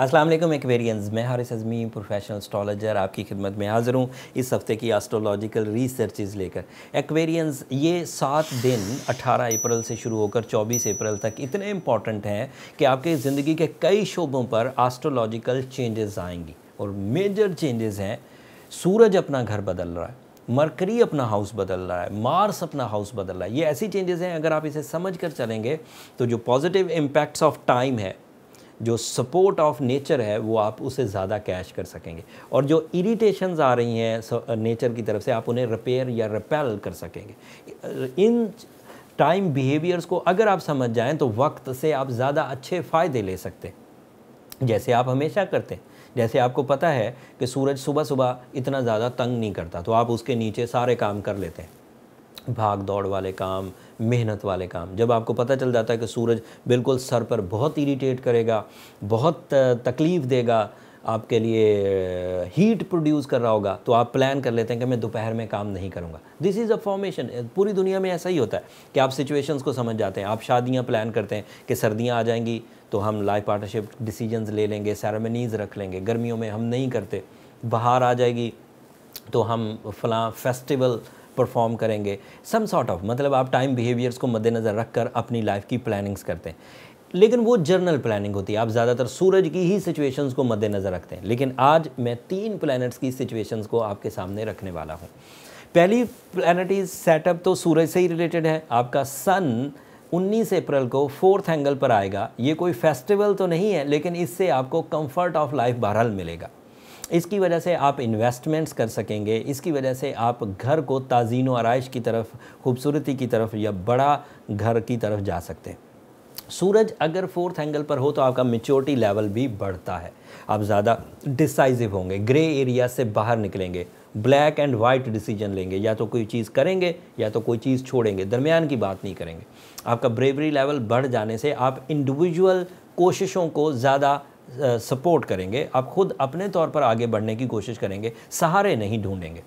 अस्सलाम वालेकुम एक्वेरियंस मैं हारिस अजमी प्रोफेशनल एस्ट्रोलॉजर आपकी खिदमत में हाज़िर हूँ इस हफ़्ते की एस्ट्रोलॉजिकल रिसर्च लेकर एक्वेरियंस ये सात दिन 18 अप्रैल से शुरू होकर 24 अप्रैल तक इतने इम्पॉर्टेंट हैं कि आपके ज़िंदगी के कई शोबों पर एस्ट्रोलॉजिकल चेंजेस आएंगी और मेजर चेंजेस हैं सूरज अपना घर बदल रहा है मरकरी अपना हाउस बदल रहा है मार्स अपना हाउस बदल रहा है ये ऐसी चेंजेस हैं अगर आप इसे समझ कर चलेंगे तो जो पॉजिटिव इम्पैक्ट्स ऑफ टाइम है जो सपोर्ट ऑफ नेचर है वो आप उसे ज़्यादा कैश कर सकेंगे और जो इरीटेशंस आ रही हैं नेचर uh, की तरफ से आप उन्हें रिपेयर या रिपेल कर सकेंगे इन टाइम बिहेवियर्स को अगर आप समझ जाएं तो वक्त से आप ज़्यादा अच्छे फ़ायदे ले सकते हैं जैसे आप हमेशा करते हैं जैसे आपको पता है कि सूरज सुबह सुबह इतना ज़्यादा तंग नहीं करता तो आप उसके नीचे सारे काम कर लेते हैं भाग दौड़ वाले काम मेहनत वाले काम जब आपको पता चल जाता है कि सूरज बिल्कुल सर पर बहुत इरीटेट करेगा बहुत तकलीफ़ देगा आपके लिए हीट प्रोड्यूस कर रहा होगा तो आप प्लान कर लेते हैं कि मैं दोपहर में काम नहीं करूँगा दिस इज़ अ फॉर्मेशन पूरी दुनिया में ऐसा ही होता है कि आप सिचुएशंस को समझ जाते हैं आप शादियाँ प्लान करते हैं कि सर्दियाँ आ जाएंगी तो हम लाइफ पार्टनरशिप डिसीजंस ले लेंगे सेरेमनीज़ रख लेंगे गर्मियों में हम नहीं करते बाहर आ जाएगी तो हम फला फेस्टिवल परफॉर्म करेंगे सम सॉर्ट ऑफ मतलब आप टाइम बिहेवियर्स को मद्देनज़र रख कर अपनी लाइफ की प्लानिंग्स करते हैं लेकिन वो जर्नल प्लानिंग होती है आप ज़्यादातर सूरज की ही सिचुएशंस को मद्देनज़र रखते हैं लेकिन आज मैं तीन प्लैनेट्स की सिचुएशंस को आपके सामने रखने वाला हूँ पहली प्लानट इज सेटअप तो सूरज से ही रिलेटेड है आपका सन 19 अप्रैल को फोर्थ एंगल पर आएगा ये कोई फेस्टिवल तो नहीं है लेकिन इससे आपको कंफर्ट ऑफ लाइफ बहरहाल मिलेगा इसकी वजह से आप इन्वेस्टमेंट्स कर सकेंगे इसकी वजह से आप घर को ताज़ीन व आरइश की तरफ खूबसूरती की तरफ या बड़ा घर की तरफ जा सकते हैं सूरज अगर फोर्थ एंगल पर हो तो आपका मेच्योरिटी लेवल भी बढ़ता है आप ज़्यादा डिसाइजिव होंगे ग्रे एरिया से बाहर निकलेंगे ब्लैक एंड वाइट डिसीजन लेंगे या तो कोई चीज़ करेंगे या तो कोई चीज़ छोड़ेंगे दरमियान की बात नहीं करेंगे आपका ब्रेवरी लेवल बढ़ जाने से आप इंडिविजुअल कोशिशों को ज़्यादा सपोर्ट करेंगे आप खुद अपने तौर पर आगे बढ़ने की कोशिश करेंगे सहारे नहीं ढूंढेंगे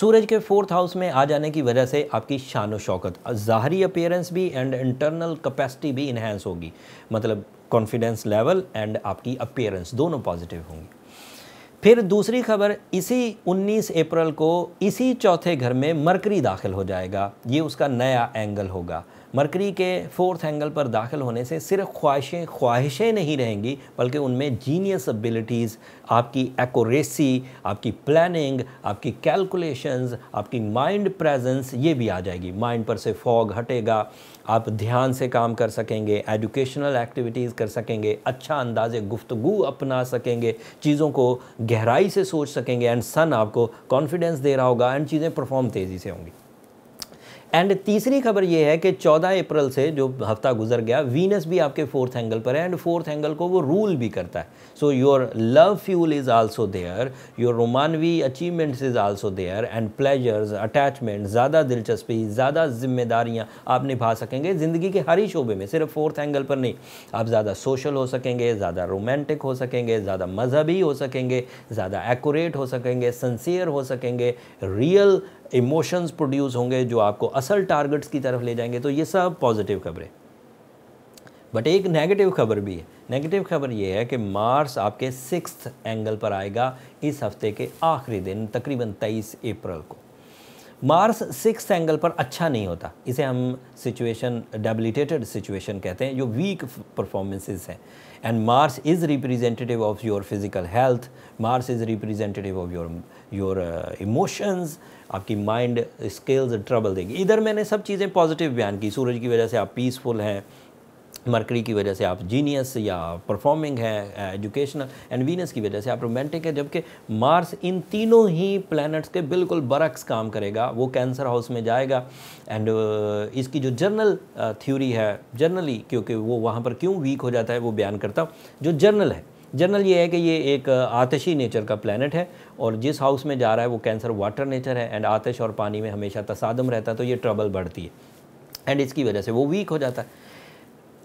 सूरज के फोर्थ हाउस में आ जाने की वजह से आपकी शान शौकत ज़ाहरी अपेयरेंस भी एंड इंटरनल कैपेसिटी भी इन्हेंस होगी मतलब कॉन्फिडेंस लेवल एंड आपकी अपेयरेंस दोनों पॉजिटिव होंगी फिर दूसरी खबर इसी 19 अप्रैल को इसी चौथे घर में मरकरी दाखिल हो जाएगा ये उसका नया एंगल होगा मरकरी के फोर्थ एंगल पर दाखिल होने से सिर्फ ख्वाहिशें ख्वाहिशें नहीं रहेंगी बल्कि उनमें जीनियस एबिलिटीज़ आपकी एकोरेसी आपकी प्लानिंग आपकी कैलकुलेशंस आपकी माइंड प्रेजेंस ये भी आ जाएगी माइंड पर से फॉग हटेगा आप ध्यान से काम कर सकेंगे एजुकेशनल एक्टिविटीज़ कर सकेंगे अच्छा अंदाज़ गुफ्तगु अपना सकेंगे चीज़ों को गहराई से सोच सकेंगे एंड सन आपको कॉन्फिडेंस दे रहा होगा एंड चीज़ें परफॉर्म तेज़ी से होंगी एंड तीसरी खबर ये है कि 14 अप्रैल से जो हफ्ता गुजर गया वीनस भी आपके फोर्थ एंगल पर है एंड फोर्थ एंगल को वो रूल भी करता है so your love fuel is also there your रोमानवी achievements is also there and pleasures attachment ज़्यादा दिलचस्पी ज़्यादा जिम्मेदारियाँ आप निभा सकेंगे ज़िंदगी के हर ही शोबे में सिर्फ फोर्थ एंगल पर नहीं आप ज़्यादा सोशल हो सकेंगे ज़्यादा रोमांटिक हो सकेंगे ज़्यादा मजहबी हो सकेंगे ज़्यादा एक्यूरेट हो सकेंगे सन्सियर हो सकेंगे रियल इमोशंस प्रोड्यूस होंगे जो आपको असल टारगेट्स की तरफ ले जाएंगे तो ये सब पॉजिटिव खबरें बट एक नेगेटिव खबर भी है नेगेटिव खबर ये है कि मार्स आपके सिक्स एंगल पर आएगा इस हफ्ते के आखिरी दिन तकरीबन तेईस अप्रैल को मार्स सिक्स एंगल पर अच्छा नहीं होता इसे हम सिचुएशन डेबिलिटेटेड सिचुएशन कहते हैं जो वीक परफॉर्मेंसेस हैं and Mars is representative of your physical health Mars is representative of your your emotions आपकी माइंड स्किल्स ट्रबल देगी इधर मैंने सब चीज़ें पॉजिटिव बयान की सूरज की वजह से आप पीसफुल हैं मरकरी की वजह से आप जीनियस या परफॉर्मिंग है एजुकेशनल एंड वीनस की वजह से आप रोमांटिक है जबकि मार्स इन तीनों ही प्लैनेट्स के बिल्कुल बरक्स काम करेगा वो कैंसर हाउस में जाएगा एंड uh, इसकी जो जर्नल थ्योरी uh, है जर्नली क्योंकि वो वहाँ पर क्यों वीक हो जाता है वो बयान करता हूँ जो जर्नल है जनरल ये है कि ये एक uh, आतशी नेचर का प्लानट है और जिस हाउस में जा रहा है वो कैंसर वाटर नेचर है एंड आतश और पानी में हमेशा तसादम रहता है तो ये ट्रबल बढ़ती है एंड इसकी वजह से वो वीक हो जाता है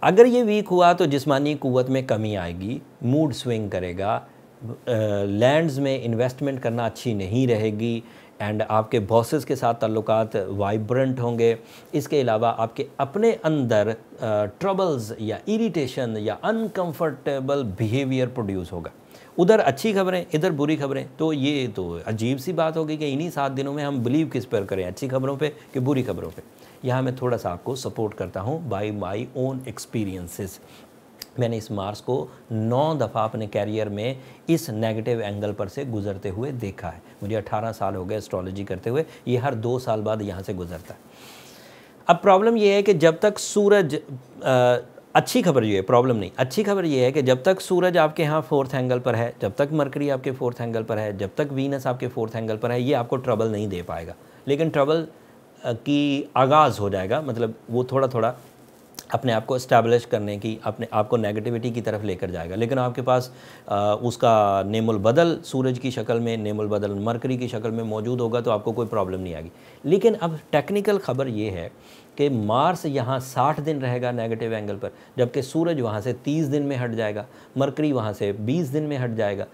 अगर ये वीक हुआ तो जिस्मानी क़वत में कमी आएगी मूड स्विंग करेगा लैंड्स में इन्वेस्टमेंट करना अच्छी नहीं रहेगी एंड आपके बॉसेस के साथ ताल्लुकात वाइब्रेंट होंगे इसके अलावा आपके अपने अंदर ट्रबल्स या इरिटेशन या अनकंफर्टेबल बिहेवियर प्रोड्यूस होगा उधर अच्छी खबरें इधर बुरी खबरें तो ये तो अजीब सी बात होगी कि इन्हीं सात दिनों में हम बिलीव किस पर करें अच्छी खबरों पे कि बुरी खबरों पे यहाँ मैं थोड़ा सा आपको सपोर्ट करता हूँ बाई माई ओन एक्सपीरियंसेस मैंने इस मार्स को नौ दफ़ा अपने कैरियर में इस नेगेटिव एंगल पर से गुजरते हुए देखा है मुझे अठारह साल हो गए एस्ट्रोलॉजी करते हुए ये हर दो साल बाद यहाँ से गुजरता है अब प्रॉब्लम यह है कि जब तक सूरज आ, अच्छी खबर ये है प्रॉब्लम नहीं अच्छी खबर ये है कि जब तक सूरज आपके यहाँ फोर्थ एंगल पर है जब तक मरकरी आपके फोर्थ एंगल पर है जब तक वीनस आपके फोर्थ एंगल पर है ये आपको ट्रबल नहीं दे पाएगा लेकिन ट्रबल की आगाज़ हो जाएगा मतलब वो थोड़ा थोड़ा अपने आप को इस्टेब्लिश करने की अपने आप को नेगेटिविटी की तरफ लेकर जाएगा लेकिन आपके पास आ, उसका नेमुल बदल सूरज की शक्ल में नेमुल बदल मरकरी की शक्ल में मौजूद होगा तो आपको कोई प्रॉब्लम नहीं आएगी लेकिन अब टेक्निकल खबर ये है कि मार्स यहाँ 60 दिन रहेगा नेगेटिव एंगल पर जबकि सूरज वहाँ से 30 दिन में हट जाएगा मरकरी वहाँ से 20 दिन में हट जाएगा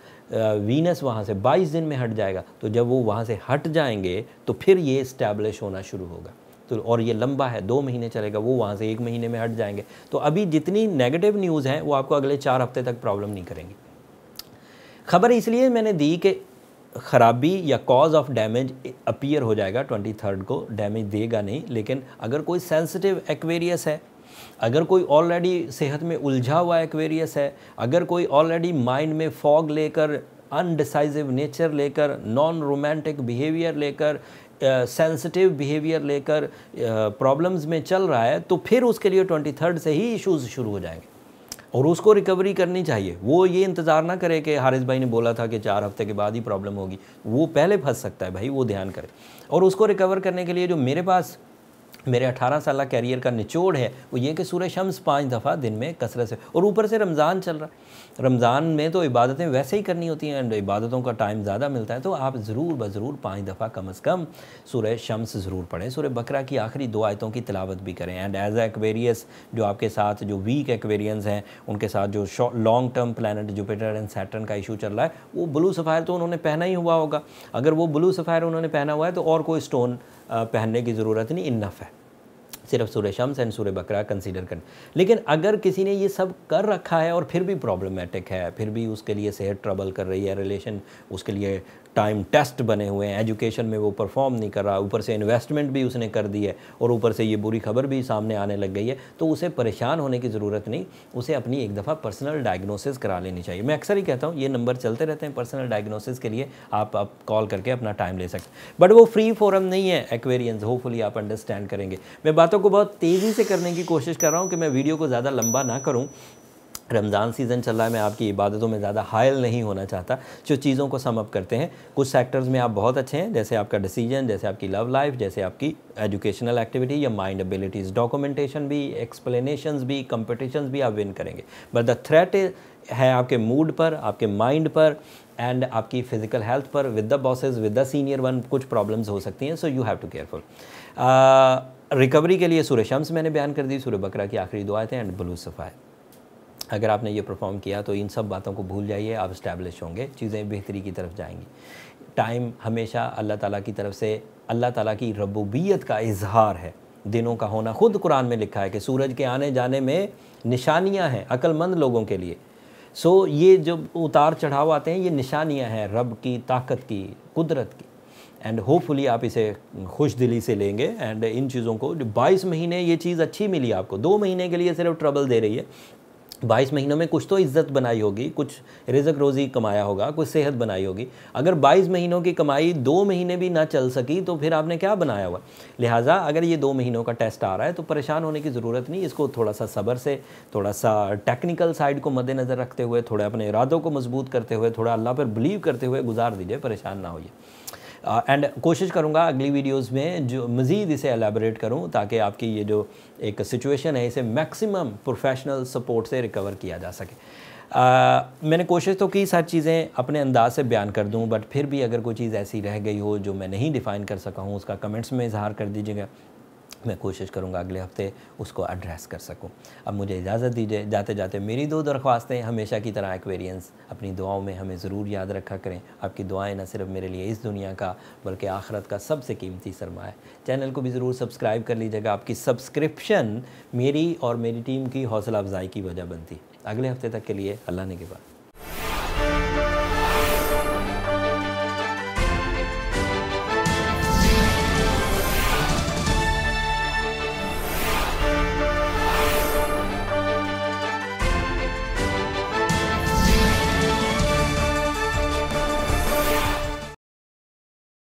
वीनस वहाँ से 22 दिन में हट जाएगा तो जब वो वहाँ से हट जाएंगे तो फिर ये इस्टेब्लिश होना शुरू होगा तो और ये लंबा है दो महीने चलेगा वो वहाँ से एक महीने में हट जाएंगे तो अभी जितनी नेगेटिव न्यूज़ हैं वो आपको अगले चार हफ्ते तक प्रॉब्लम नहीं करेंगी खबर इसलिए मैंने दी कि खराबी या कॉज ऑफ डैमेज अपीयर हो जाएगा ट्वेंटी थर्ड को डैमेज देगा नहीं लेकिन अगर कोई सेंसिटिव एक्वेरियस है अगर कोई ऑलरेडी सेहत में उलझा हुआ एक्वेरियस है अगर कोई ऑलरेडी माइंड में फॉग लेकर अनडिसाइजिव नेचर लेकर नॉन रोमांटिक बिहेवियर लेकर सेंसिटिव बिहेवियर लेकर प्रॉब्लम्स में चल रहा है तो फिर उसके लिए ट्वेंटी थर्ड से ही इश्यूज़ शुरू हो जाएंगे और उसको रिकवरी करनी चाहिए वो ये इंतज़ार ना करे कि हारिस भाई ने बोला था कि चार हफ्ते के बाद ही प्रॉब्लम होगी वो पहले फंस सकता है भाई वो ध्यान करे और उसको रिकवर करने के लिए जो मेरे पास मेरे 18 साल कैरियर का निचोड़ है वो ये कि सूर्य शम्स पाँच दफ़ा दिन में कसरत से और ऊपर से रमज़ान चल रहा है रमज़ान में तो इबादतें वैसे ही करनी होती हैं एंड इबादतों का टाइम ज़्यादा मिलता है तो आप ज़रूर ब ज़रूर पाँच दफ़ा कम अज़ कम सूर्य शम्स ज़रूर पढ़ें सूर्य बकरा की आखिरी दो आयतों की तिलावत भी करें एंड एज एक्वेरियस जो आपके साथ जो वीक एक्वेरियंस हैं उनके साथ जो long term planet Jupiter and Saturn का इशू चल रहा है वो ब्लू सफ़ायर तो उन्होंने पहना ही हुआ होगा अगर वो ब्लू सफ़ायर उन्होंने पहना हुआ है तो और कोई स्टोन पहनने की ज़रूरत नहीं इन्नफ है सिर्फ सूर्य शम्स एंड सूर्य बकरा कंसीडर कर लेकिन अगर किसी ने ये सब कर रखा है और फिर भी प्रॉब्लमेटिक है फिर भी उसके लिए सेहत ट्रबल कर रही है रिलेशन उसके लिए टाइम टेस्ट बने हुए हैं एजुकेशन में वो परफॉर्म नहीं कर रहा ऊपर से इन्वेस्टमेंट भी उसने कर दी है और ऊपर से ये बुरी खबर भी सामने आने लग गई है तो उसे परेशान होने की ज़रूरत नहीं उसे अपनी एक दफ़ा पर्सनल डायग्नोसिस करा लेनी चाहिए मैं अक्सर ही कहता हूँ ये नंबर चलते रहते हैं पर्सनल डायग्नोसिस के लिए आप आप कॉल करके अपना टाइम ले सकते बट वो फ्री फोरम नहीं है एक्वेरियंस होपफुली आप अंडरस्टैंड करेंगे मैं बात बातों को बहुत तेज़ी से करने की कोशिश कर रहा हूँ कि मैं वीडियो को ज़्यादा लंबा ना करूँ रमज़ान सीज़न चल रहा है मैं आपकी इबादतों में ज़्यादा हायल नहीं होना चाहता जो चीज़ों को समअप करते हैं कुछ सेक्टर्स में आप बहुत अच्छे हैं जैसे आपका डिसीजन जैसे आपकी लव लाइफ जैसे आपकी एजुकेशनल एक्टिविटी या माइंड एबिलिटीज़ डॉक्यूमेंटेशन भी एक्सप्लेनेशन भी कंपटिशंस भी आप विन करेंगे बट द थ्रेट है आपके मूड पर आपके माइंड पर एंड आपकी फिजिकल हेल्थ पर with the bosses with the senior one कुछ प्रॉब्लम्स हो सकती हैं so you have to careful recovery के लिए सूर्य शम्स मैंने बयान कर दी सूर्य बकरा की आखिरी थे एंड बलू सफ़ाए अगर आपने ये परफॉर्म किया तो इन सब बातों को भूल जाइए आप इस्टेब्लिश होंगे चीज़ें बेहतरी की तरफ जाएंगी टाइम हमेशा अल्लाह ताला की तरफ से अल्लाह ताला की रबूबियत का इजहार है दिनों का होना खुद कुरान में लिखा है कि सूरज के आने जाने में निशानियां हैं अक्लमंद लोगों के लिए सो ये जब उतार चढ़ाव आते हैं ये निशानियाँ हैं रब की ताकत की कुदरत की एंड होपफुली आप इसे खुश दिली से लेंगे एंड इन चीज़ों को जो बाईस महीने ये चीज़ अच्छी मिली आपको दो महीने के लिए सिर्फ ट्रबल दे रही है बाईस महीनों में कुछ तो इज्जत बनाई होगी कुछ रिजक रोज़ी कमाया होगा कुछ सेहत बनाई होगी अगर बाईस महीनों की कमाई दो महीने भी ना चल सकी तो फिर आपने क्या बनाया हुआ लिहाजा अगर ये दो महीनों का टेस्ट आ रहा है तो परेशान होने की ज़रूरत नहीं इसको थोड़ा सा सब्र से थोड़ा सा टेक्निकल साइड को मद्देनज़र रखते हुए थोड़े अपने इरादों को मजबूत करते हुए थोड़ा अल्लाह पर बिलीव करते हुए गुजार दीजिए परेशान ना होइए एंड uh, कोशिश करूँगा अगली वीडियोज़ में जो मज़ीद इसे एलेबरेट करूँ ताकि आपकी ये जो एक सिचुएशन है इसे मैक्सिमम प्रोफेशनल सपोर्ट से रिकवर किया जा सके आ, uh, मैंने कोशिश तो की सारी चीज़ें अपने अंदाज से बयान कर दूं बट फिर भी अगर कोई चीज़ ऐसी रह गई हो जो मैं नहीं डिफ़ाइन कर सका हूँ उसका कमेंट्स में इजहार कर दीजिएगा मैं कोशिश करूँगा अगले हफ्ते उसको एड्रेस कर सकूँ अब मुझे इजाज़त दीजिए जाते जाते मेरी दो दरख्वास्तें हमेशा की तरह एक्वेरियंस अपनी दुआओं में हमें ज़रूर याद रखा करें आपकी दुआएं न सिर्फ मेरे लिए इस दुनिया का बल्कि आखरत का सबसे कीमती सरमा है चैनल को भी ज़रूर सब्सक्राइब कर लीजिएगा आपकी सब्सक्रिप्शन मेरी और मेरी टीम की हौसला अफजाई की वजह बनती अगले हफ्ते तक के लिए अल्लाह ने के बाद